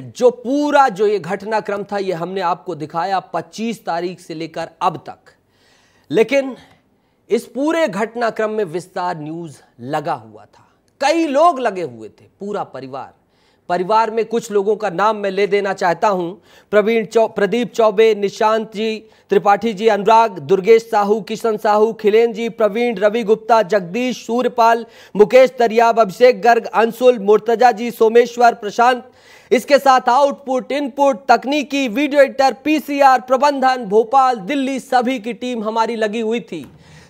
जो पूरा जो ये घटनाक्रम था ये हमने आपको दिखाया 25 तारीख से लेकर अब तक लेकिन इस पूरे घटनाक्रम में विस्तार न्यूज लगा हुआ था कई लोग लगे हुए थे पूरा परिवार परिवार में कुछ लोगों का नाम मैं ले देना चाहता हूं प्रवीण चौ प्रदीप चौबे निशांत जी त्रिपाठी जी अनुराग दुर्गेश साहू किशन साहू खिलेन जी प्रवीण रवि गुप्ता जगदीश सूर्यपाल मुकेश दरियाब अभिषेक गर्ग अंशुल मुर्तजा जी सोमेश्वर प्रशांत इसके साथ आउटपुट इनपुट तकनीकी वीडियो एडिटर पीसीआर प्रबंधन भोपाल दिल्ली सभी की टीम हमारी लगी हुई थी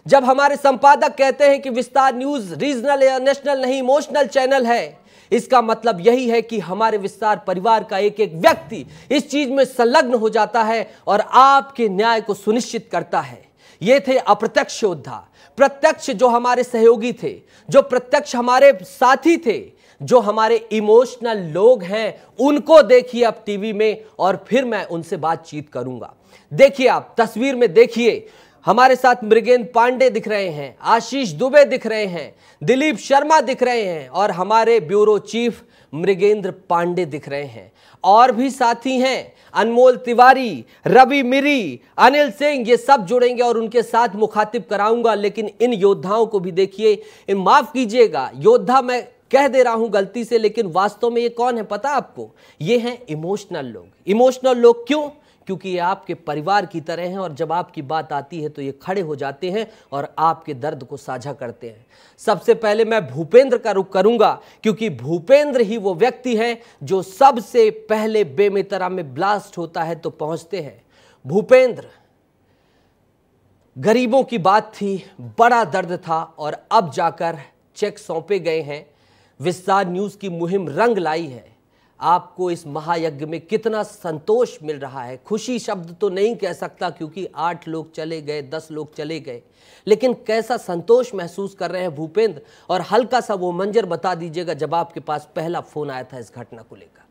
जब हमारे संपादक कहते हैं कि विस्तार न्यूज रीजनल या नेशनल नहीं इमोशनल चैनल है इसका मतलब यही है कि हमारे विस्तार परिवार का एक एक व्यक्ति इस चीज में संलग्न हो जाता है और आपके न्याय को सुनिश्चित करता है ये थे अप्रत्यक्ष योद्धा प्रत्यक्ष जो हमारे सहयोगी थे जो प्रत्यक्ष हमारे साथी थे जो हमारे इमोशनल लोग हैं उनको देखिए आप टीवी में और फिर मैं उनसे बातचीत करूंगा देखिए आप तस्वीर में देखिए हमारे साथ मृगेंद्र पांडे दिख रहे हैं आशीष दुबे दिख रहे हैं दिलीप शर्मा दिख रहे हैं और हमारे ब्यूरो चीफ मृगेंद्र पांडे दिख रहे हैं और भी साथी हैं अनमोल तिवारी रवि मिरी अनिल सिंह ये सब जुड़ेंगे और उनके साथ मुखातिब कराऊंगा लेकिन इन योद्धाओं को भी देखिए माफ़ कीजिएगा योद्धा मैं कह दे रहा हूं गलती से लेकिन वास्तव में ये कौन है पता आपको ये हैं इमोशनल लोग इमोशनल लोग क्यों क्योंकि ये आपके परिवार की तरह हैं और जब आपकी बात आती है तो ये खड़े हो जाते हैं और आपके दर्द को साझा करते हैं सबसे पहले मैं भूपेंद्र का रुख करूंगा क्योंकि भूपेंद्र ही वो व्यक्ति है जो सबसे पहले बेमेतरा में ब्लास्ट होता है तो पहुंचते हैं भूपेंद्र गरीबों की बात थी बड़ा दर्द था और अब जाकर चेक सौंपे गए हैं विस्तार न्यूज़ की मुहिम रंग लाई है आपको इस महायज्ञ में कितना संतोष मिल रहा है खुशी शब्द तो नहीं कह सकता क्योंकि आठ लोग चले गए दस लोग चले गए लेकिन कैसा संतोष महसूस कर रहे हैं भूपेंद्र और हल्का सा वो मंजर बता दीजिएगा जब आपके पास पहला फोन आया था इस घटना को लेकर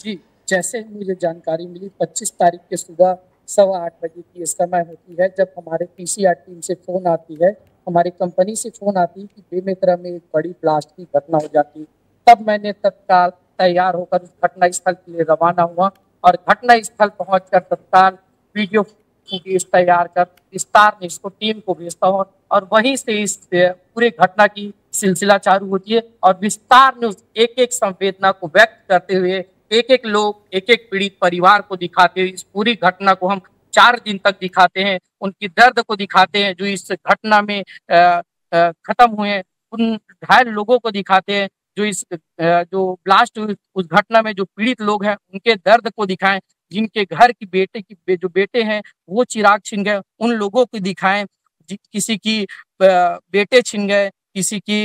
जी जैसे ही मुझे जानकारी मिली 25 तारीख के सुबह सवा आठ बजे की इस समय होती है जब हमारे पीसीआर टीम से फोन आती है हमारी कंपनी से फ़ोन आती कि बेमेतरा में एक बड़ी ब्लास्ट की घटना हो जाती तब मैंने तत्काल तैयार होकर उस घटना स्थल के लिए रवाना हुआ और घटना स्थल पहुँच तत्काल वीडियो फुटेज तैयार कर विस्तार में इसको टीम को भेजता हूँ और वहीं से इस पूरे घटना की सिलसिला चालू होती है और विस्तार में उस एक एक संवेदना को व्यक्त करते हुए एक एक लोग एक एक पीड़ित परिवार को दिखाते हुए इस पूरी घटना को हम चार दिन तक दिखाते हैं उनकी दर्द को दिखाते हैं जो इस घटना में खत्म हुए उन घायल लोगों को दिखाते हैं जो इस जो ब्लास्ट उस घटना में जो पीड़ित लोग हैं उनके दर्द को दिखाएं जिनके घर की बेटे की जो बेटे हैं वो चिराग छिन गए उन लोगों को दिखाएं किसी की बेटे छिन गए किसी की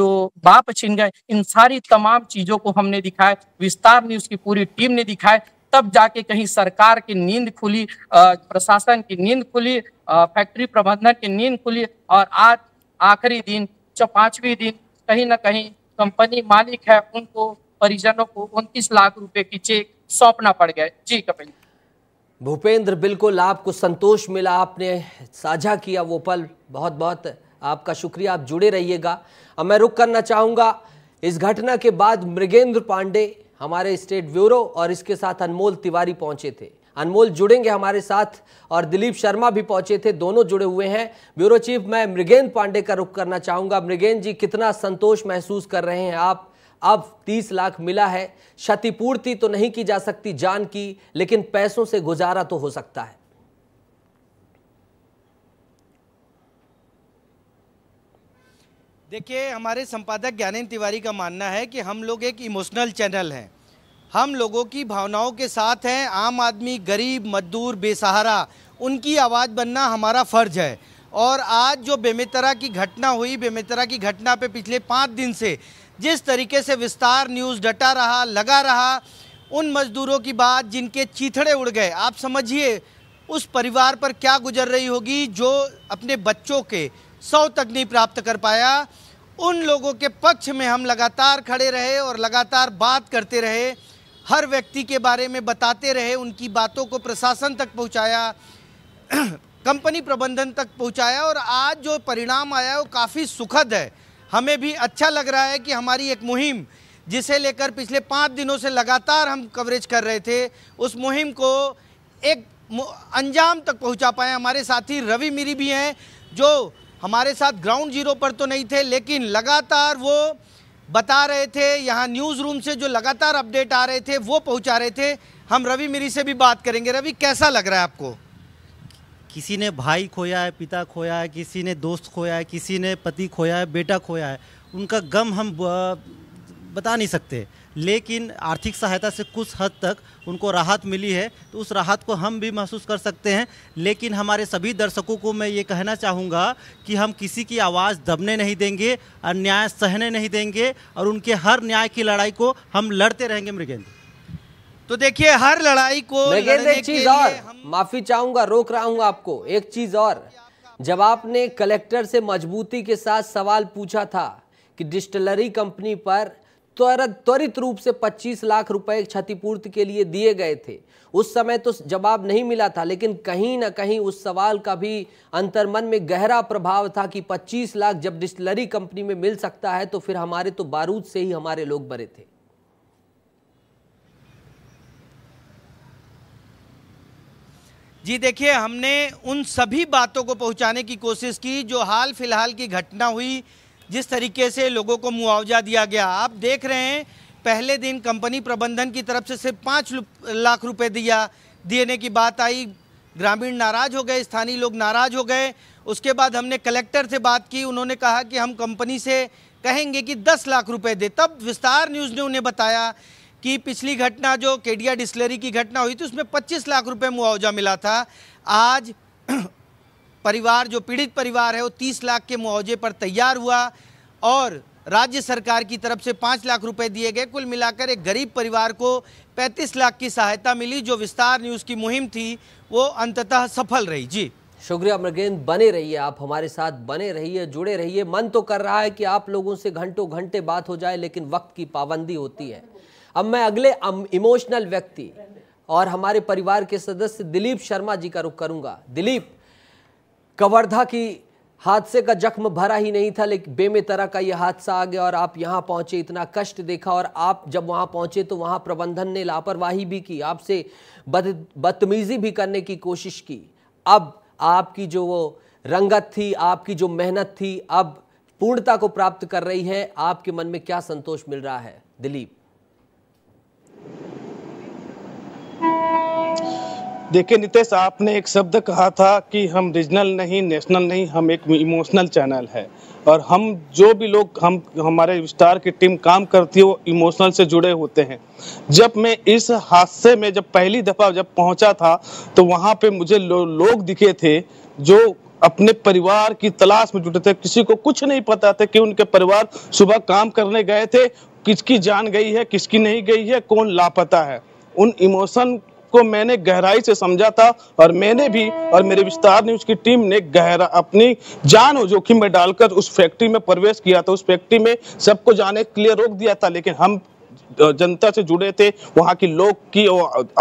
जो बाप छिन गए इन सारी तमाम चीजों को हमने दिखाया विस्तार ने उसकी पूरी टीम ने दिखाया तब जाके कहीं सरकार की नींद खुली प्रशासन की नींद खुली फैक्ट्री प्रबंधन की नींद खुली और आज आखिरी दिन पांचवी दिन कहीं ना कहीं कंपनी मालिक है उनको परिजनों को उनतीस लाख रुपए की चेक सौंपना पड़ गया जी कपिल भूपेंद्र बिल्कुल आपको संतोष मिला आपने साझा किया वो पल बहुत बहुत आपका शुक्रिया आप जुड़े रहिएगा अब मैं रुक करना चाहूँगा इस घटना के बाद मृगेंद्र पांडे हमारे स्टेट ब्यूरो और इसके साथ अनमोल तिवारी पहुंचे थे अनमोल जुड़ेंगे हमारे साथ और दिलीप शर्मा भी पहुंचे थे दोनों जुड़े हुए हैं ब्यूरो चीफ मैं मृगेंद्र पांडे का रुख करना चाहूंगा मृगेंद्र जी कितना संतोष महसूस कर रहे हैं आप अब 30 लाख मिला है क्षतिपूर्ति तो नहीं की जा सकती जान की लेकिन पैसों से गुजारा तो हो सकता है देखिए हमारे संपादक ज्ञानेन्द्र तिवारी का मानना है कि हम लोग एक इमोशनल चैनल हैं हम लोगों की भावनाओं के साथ हैं आम आदमी गरीब मजदूर बेसहारा उनकी आवाज़ बनना हमारा फ़र्ज है और आज जो बेमेतरा की घटना हुई बेमेतरा की घटना पे पिछले पाँच दिन से जिस तरीके से विस्तार न्यूज़ डटा रहा लगा रहा उन मजदूरों की बात जिनके चीथड़े उड़ गए आप समझिए उस परिवार पर क्या गुजर रही होगी जो अपने बच्चों के सौ तक नहीं प्राप्त कर पाया उन लोगों के पक्ष में हम लगातार खड़े रहे और लगातार बात करते रहे हर व्यक्ति के बारे में बताते रहे उनकी बातों को प्रशासन तक पहुंचाया कंपनी प्रबंधन तक पहुंचाया और आज जो परिणाम आया वो काफ़ी सुखद है हमें भी अच्छा लग रहा है कि हमारी एक मुहिम जिसे लेकर पिछले पाँच दिनों से लगातार हम कवरेज कर रहे थे उस मुहिम को एक अंजाम तक पहुंचा पाए हमारे साथी रवि मिरी भी हैं जो हमारे साथ ग्राउंड जीरो पर तो नहीं थे लेकिन लगातार वो बता रहे थे यहाँ न्यूज़ रूम से जो लगातार अपडेट आ रहे थे वो पहुँचा रहे थे हम रवि मिरी से भी बात करेंगे रवि कैसा लग रहा है आपको किसी ने भाई खोया है पिता खोया है किसी ने दोस्त खोया है किसी ने पति खोया है बेटा खोया है उनका गम हम बता नहीं सकते लेकिन आर्थिक सहायता से कुछ हद तक उनको राहत मिली है तो उस राहत को हम भी महसूस कर सकते हैं लेकिन हमारे सभी दर्शकों को मैं ये कहना चाहूँगा कि हम किसी की आवाज़ दबने नहीं देंगे अन्याय सहने नहीं देंगे और उनके हर न्याय की लड़ाई को हम लड़ते रहेंगे मृगेंद्र तो देखिए हर लड़ाई को लड़ने एक चीज और हम... माफी चाहूंगा रोक रहा हूं आपको एक चीज और जब आपने कलेक्टर से मजबूती के साथ सवाल पूछा था कि डिस्टलरी कंपनी पर त्वरित रूप से 25 लाख रुपए क्षतिपूर्ति के लिए दिए गए थे उस समय तो जवाब नहीं मिला था लेकिन कहीं ना कहीं उस सवाल का भी अंतर्मन में गहरा प्रभाव था कि 25 लाख जब डिस्टलरी कंपनी में मिल सकता है तो फिर हमारे तो बारूद से ही हमारे लोग बने थे जी देखिए हमने उन सभी बातों को पहुंचाने की कोशिश की जो हाल फिलहाल की घटना हुई जिस तरीके से लोगों को मुआवजा दिया गया आप देख रहे हैं पहले दिन कंपनी प्रबंधन की तरफ से सिर्फ पाँच लाख रुपए दिया देने की बात आई ग्रामीण नाराज़ हो गए स्थानीय लोग नाराज़ हो गए उसके बाद हमने कलेक्टर से बात की उन्होंने कहा कि हम कंपनी से कहेंगे कि दस लाख रुपए दे तब विस्तार न्यूज़ ने उन्हें बताया कि पिछली घटना जो केडिया डिस्लरी की घटना हुई थी उसमें पच्चीस लाख रुपये मुआवजा मिला था आज परिवार जो पीड़ित परिवार है वो तीस लाख के मुआवजे पर तैयार हुआ और राज्य सरकार की तरफ से पाँच लाख रुपए दिए गए कुल मिलाकर एक गरीब परिवार को पैंतीस लाख की सहायता मिली जो विस्तार न्यूज़ की मुहिम थी वो अंततः सफल रही जी शुक्रिया मृगेंद्र बने रहिए आप हमारे साथ बने रहिए जुड़े रहिए मन तो कर रहा है कि आप लोगों से घंटों घंटे बात हो जाए लेकिन वक्त की पाबंदी होती है अब मैं अगले इमोशनल व्यक्ति और हमारे परिवार के सदस्य दिलीप शर्मा जी का रुख करूंगा दिलीप कवर्धा की हादसे का जख्म भरा ही नहीं था लेकिन बेमेतरा का यह हादसा आ गया और आप यहाँ पहुँचे इतना कष्ट देखा और आप जब वहाँ पहुँचे तो वहाँ प्रबंधन ने लापरवाही भी की आपसे बद बदतमीज़ी भी करने की कोशिश की अब आपकी जो वो रंगत थी आपकी जो मेहनत थी अब पूर्णता को प्राप्त कर रही है आपके मन में क्या संतोष मिल रहा है दिलीप देखिए नितेश आपने एक शब्द कहा था कि हम रीजनल नहीं नेशनल नहीं हम एक इमोशनल चैनल है और हम जो भी लोग हम हमारे विस्तार की टीम काम करती है वो इमोशनल से जुड़े होते हैं जब मैं इस हादसे में जब पहली दफ़ा जब पहुंचा था तो वहां पे मुझे लो, लोग दिखे थे जो अपने परिवार की तलाश में जुटे थे किसी को कुछ नहीं पता था कि उनके परिवार सुबह काम करने गए थे किसकी जान गई है किसकी नहीं गई है कौन लापता है उन इमोशन को मैंने गहराई से समझा था और मैंने भी और मेरे विस्तार न्यूज की टीम ने गहरा अपनी जान जोखिम में डालकर उस फैक्ट्री में प्रवेश किया था उस फैक्ट्री में सबको जाने के लिए रोक दिया था लेकिन हम जनता से जुड़े थे वहां की लोग की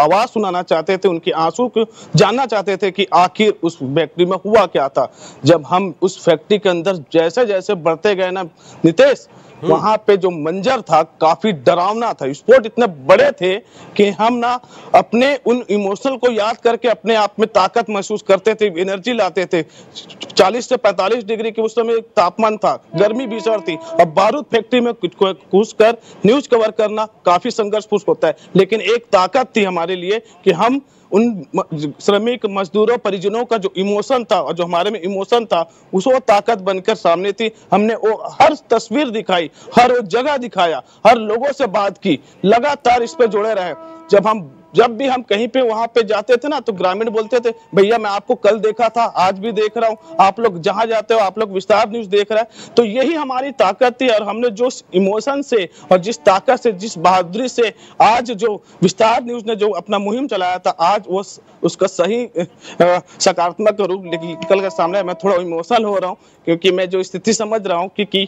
आवाज सुनाना चाहते थे उनके आंसू को जानना चाहते थे कि आखिर उस फैक्ट्री में हुआ क्या था जब हम उस फैक्ट्री के अंदर जैसे जैसे बढ़ते गए ना नितेश हम्म। वहां पे जो मंजर था काफी डरावना था स्पोर्ट इतने बड़े थे कि हम ना अपने उन इमोशनल को याद करके अपने आप में ताकत महसूस करते थे एनर्जी लाते थे 40 से 45 डिग्री के उस समय तापमान था गर्मी भीषण थी अब बारूद फैक्ट्री में घुस कर न्यूज कवर करना काफी संघर्ष होता है लेकिन एक ताकत थी हमारे लिए कि हम उन श्रमिक मजदूरों परिजनों का जो इमोशन था और जो हमारे में इमोशन था उसको ताकत बनकर सामने थी हमने वो हर तस्वीर दिखाई हर जगह दिखाया हर लोगों से बात की लगातार इस पर जुड़े रहे जब हम जब भी हम कहीं पे वहां पे जाते थे ना तो ग्रामीण बोलते थे भैया मैं आपको कल देखा था आज भी देख रहा हूँ आप लोग जहाँ जाते हो आप लोग विस्तार न्यूज देख रहे हैं तो यही हमारी ताकत थी और हमने जो इमोशन से और जिस ताकत से जिस बहादुरी से आज जो विस्तार न्यूज ने जो अपना मुहिम चलाया था आज वो उसका सही सकारात्मक रूप निकल कर सामने मैं थोड़ा इमोशनल हो रहा हूँ क्योंकि मैं जो स्थिति समझ रहा हूँ क्योंकि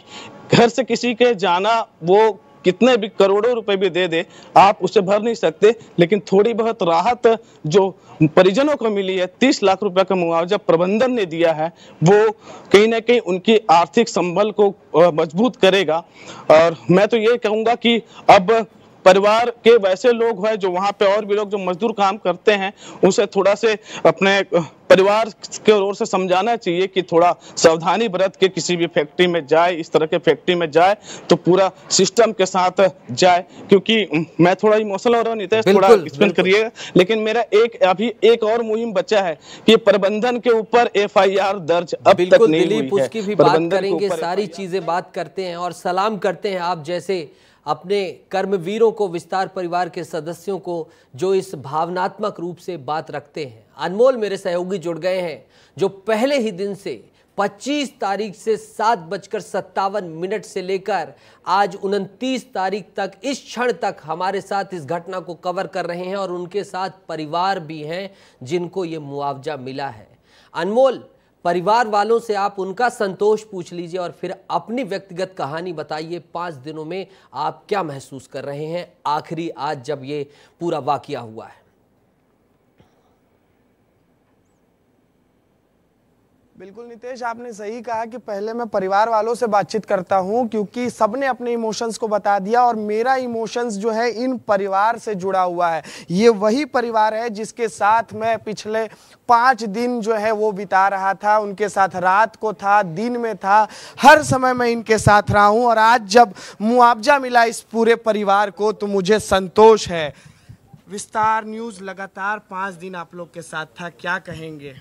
घर से किसी के जाना वो कितने भी करोड़ों रुपए भी दे दे आप उसे भर नहीं सकते लेकिन थोड़ी बहुत राहत जो परिजनों को मिली है तीस लाख रुपए का मुआवजा प्रबंधन ने दिया है वो कहीं ना कहीं उनकी आर्थिक संबल को मजबूत करेगा और मैं तो ये कहूंगा कि अब परिवार के वैसे लोग हैं जो वहाँ पे और भी लोग जो मजदूर काम करते हैं उसे थोड़ा से अपने परिवार के ओर से समझाना चाहिए कि थोड़ा सावधानी बरत के किसी भी फैक्ट्री में जाए इस तरह के फैक्ट्री में जाए तो पूरा सिस्टम के साथ जाए क्योंकि मैं थोड़ा इमोशनल हो रहा हूँ नितेश थोड़ा एक्सप्लेन करिए लेकिन मेरा एक अभी एक और मुहिम बचा है कि प्रबंधन के ऊपर एफ दर्ज अब तक नहीं हुई है उसकी भी बात करेंगे सारी चीजें बात करते हैं और सलाम करते हैं आप जैसे अपने कर्मवीरों को विस्तार परिवार के सदस्यों को जो इस भावनात्मक रूप से बात रखते हैं अनमोल मेरे सहयोगी जुड़ गए हैं जो पहले ही दिन से 25 तारीख से सात बजकर सत्तावन मिनट से लेकर आज उनतीस तारीख तक इस क्षण तक हमारे साथ इस घटना को कवर कर रहे हैं और उनके साथ परिवार भी हैं जिनको ये मुआवजा मिला है अनमोल परिवार वालों से आप उनका संतोष पूछ लीजिए और फिर अपनी व्यक्तिगत कहानी बताइए पाँच दिनों में आप क्या महसूस कर रहे हैं आखिरी आज जब ये पूरा वाक़ हुआ है बिल्कुल नितेश आपने सही कहा कि पहले मैं परिवार वालों से बातचीत करता हूं क्योंकि सबने अपने इमोशंस को बता दिया और मेरा इमोशंस जो है इन परिवार से जुड़ा हुआ है ये वही परिवार है जिसके साथ मैं पिछले पाँच दिन जो है वो बिता रहा था उनके साथ रात को था दिन में था हर समय मैं इनके साथ रहा हूँ और आज जब मुआवजा मिला इस पूरे परिवार को तो मुझे संतोष है विस्तार न्यूज़ लगातार पाँच दिन आप लोग के साथ था क्या कहेंगे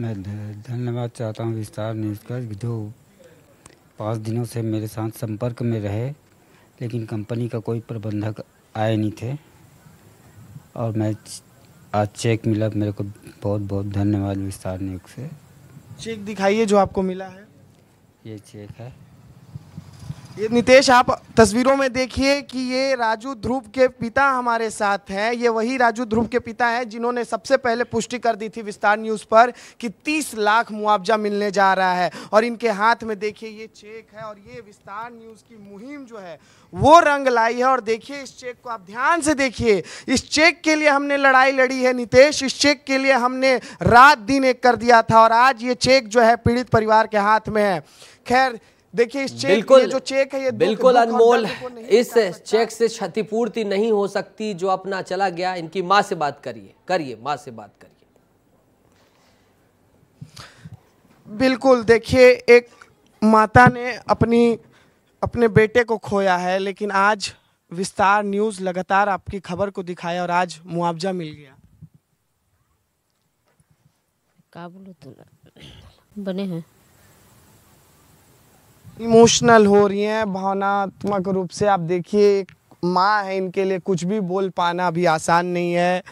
मैं धन्यवाद चाहता हूँ विस्तार न्यूज़ का जो पाँच दिनों से मेरे साथ संपर्क में रहे लेकिन कंपनी का कोई प्रबंधक आए नहीं थे और मैं आज चेक मिला मेरे को बहुत बहुत धन्यवाद विस्तार न्यूज़ से चेक दिखाइए जो आपको मिला है ये चेक है ये नितेश आप तस्वीरों में देखिए कि ये राजू ध्रुव के पिता हमारे साथ हैं ये वही राजू ध्रुव के पिता हैं जिन्होंने सबसे पहले पुष्टि कर दी थी विस्तार न्यूज़ पर कि 30 लाख मुआवजा मिलने जा रहा है और इनके हाथ में देखिए ये चेक है और ये विस्तार न्यूज़ की मुहिम जो है वो रंग लाई है और देखिए इस चेक को आप ध्यान से देखिए इस चेक के लिए हमने लड़ाई लड़ी है नितेश इस चेक के लिए हमने रात दिन एक कर दिया था और आज ये चेक जो है पीड़ित परिवार के हाथ में है खैर देखिए इस चेक बिल्कुल जो चेक है ये बिल्कुल अनमोल इस चेक से क्षतिपूर्ति नहीं हो सकती जो अपना चला गया इनकी माँ से बात करिए करिए माँ से बात करिए बिल्कुल देखिए एक माता ने अपनी अपने बेटे को खोया है लेकिन आज विस्तार न्यूज लगातार आपकी खबर को दिखाया और आज मुआवजा मिल गया काबुल बने हैं इमोशनल हो रही हैं भावनात्मक रूप से आप देखिए माँ है इनके लिए कुछ भी बोल पाना अभी आसान नहीं है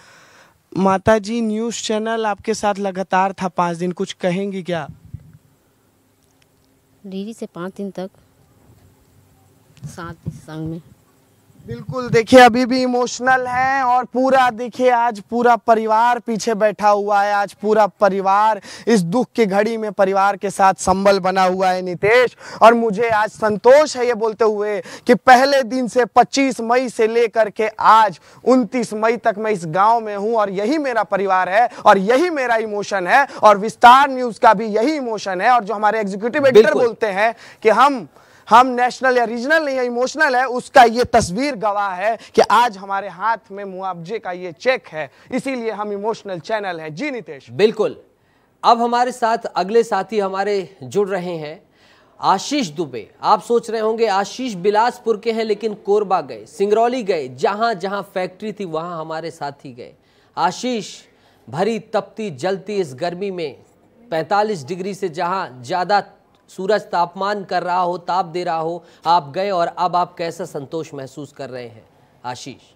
माता जी न्यूज़ चैनल आपके साथ लगातार था पाँच दिन कुछ कहेंगी क्या दीदी से पाँच दिन तक साथ संग में बिल्कुल देखिए अभी भी इमोशनल हैं और पूरा देखिए आज पूरा परिवार पीछे बैठा हुआ है आज पूरा परिवार इस दुख की घड़ी में परिवार के साथ संबल बना हुआ है नितेश और मुझे आज संतोष है ये बोलते हुए कि पहले दिन से 25 मई से लेकर के आज 29 मई तक मैं इस गांव में हूं और यही मेरा परिवार है और यही मेरा इमोशन है और विस्तार न्यूज का भी यही इमोशन है और जो हमारे एग्जीक्यूटिव एडिटर बोलते हैं कि हम हम नेशनल या रीजनल नहीं है इमोशनल है उसका ये तस्वीर गवाह है कि आज हमारे हाथ में मुआवजे का ये चेक है इसीलिए हम इमोशनल चैनल है जी नितेश बिल्कुल अब हमारे साथ अगले साथी हमारे जुड़ रहे हैं आशीष दुबे आप सोच रहे होंगे आशीष बिलासपुर के हैं लेकिन कोरबा गए सिंगरौली गए जहां जहां फैक्ट्री थी वहां हमारे साथी गए आशीष भरी तपती जलती इस गर्मी में 45 डिग्री से जहां ज़्यादा सूरज तापमान कर रहा हो ताप दे रहा हो आप गए और अब आप कैसा संतोष महसूस कर रहे हैं आशीष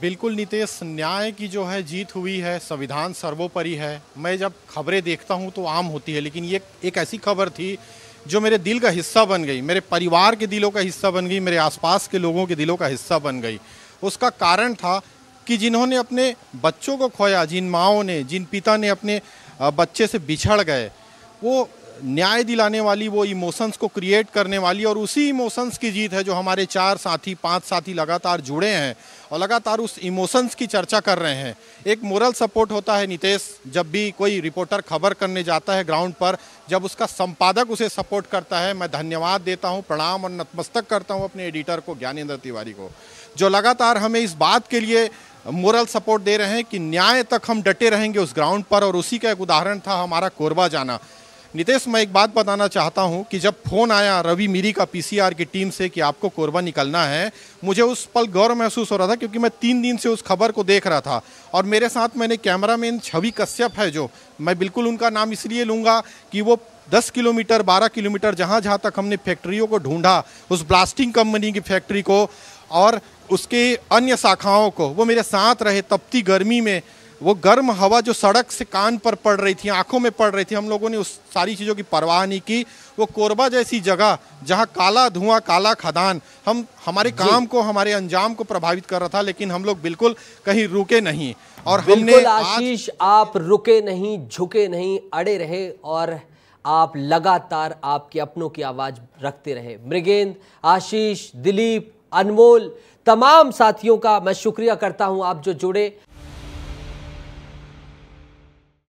बिल्कुल नीतीश न्याय की जो है जीत हुई है संविधान सर्वोपरि है मैं जब खबरें देखता हूं तो आम होती है लेकिन ये एक ऐसी खबर थी जो मेरे दिल का हिस्सा बन गई मेरे परिवार के दिलों का हिस्सा बन गई मेरे आसपास के लोगों के दिलों का हिस्सा बन गई उसका कारण था कि जिन्होंने अपने बच्चों को खोया जिन माओ ने जिन पिता ने अपने बच्चे से बिछड़ गए वो न्याय दिलाने वाली वो इमोशंस को क्रिएट करने वाली और उसी इमोशंस की जीत है जो हमारे चार साथी पांच साथी लगातार जुड़े हैं और लगातार उस इमोशंस की चर्चा कर रहे हैं एक मोरल सपोर्ट होता है नितेश जब भी कोई रिपोर्टर खबर करने जाता है ग्राउंड पर जब उसका संपादक उसे सपोर्ट करता है मैं धन्यवाद देता हूँ प्रणाम और नतमस्तक करता हूँ अपने एडिटर को ज्ञानेन्द्र तिवारी को जो लगातार हमें इस बात के लिए मोरल सपोर्ट दे रहे हैं कि न्याय तक हम डटे रहेंगे उस ग्राउंड पर और उसी का एक उदाहरण था हमारा कोरबा जाना नितेश मैं एक बात बताना चाहता हूं कि जब फ़ोन आया रवि मीरी का पीसीआर की टीम से कि आपको कोरबा निकलना है मुझे उस पल गौरव महसूस हो रहा था क्योंकि मैं तीन दिन से उस खबर को देख रहा था और मेरे साथ मैंने कैमरा मैन छवि कश्यप है जो मैं बिल्कुल उनका नाम इसलिए लूँगा कि वो 10 किलोमीटर 12 किलोमीटर जहाँ जहाँ तक हमने फैक्ट्रियों को ढूंढा उस ब्लास्टिंग कंपनी की फैक्ट्री को और उसके अन्य शाखाओं को वो मेरे साथ रहे तपती गर्मी में वो गर्म हवा जो सड़क से कान पर पड़ रही थी आंखों में पड़ रही थी हम लोगों ने उस सारी चीज़ों की परवाह नहीं की वो कोरबा जैसी जगह जहाँ काला धुआं काला खदान हम हमारे काम को हमारे अंजाम को प्रभावित कर रहा था लेकिन हम लोग बिल्कुल कहीं रुके नहीं और हमने आशीष आज... आप रुके नहीं झुके नहीं अड़े रहे और आप लगातार आपके अपनों की आवाज़ रखते रहे मृगेंद्र आशीष दिलीप अनमोल तमाम साथियों का मैं शुक्रिया करता हूं आप जो जुड़े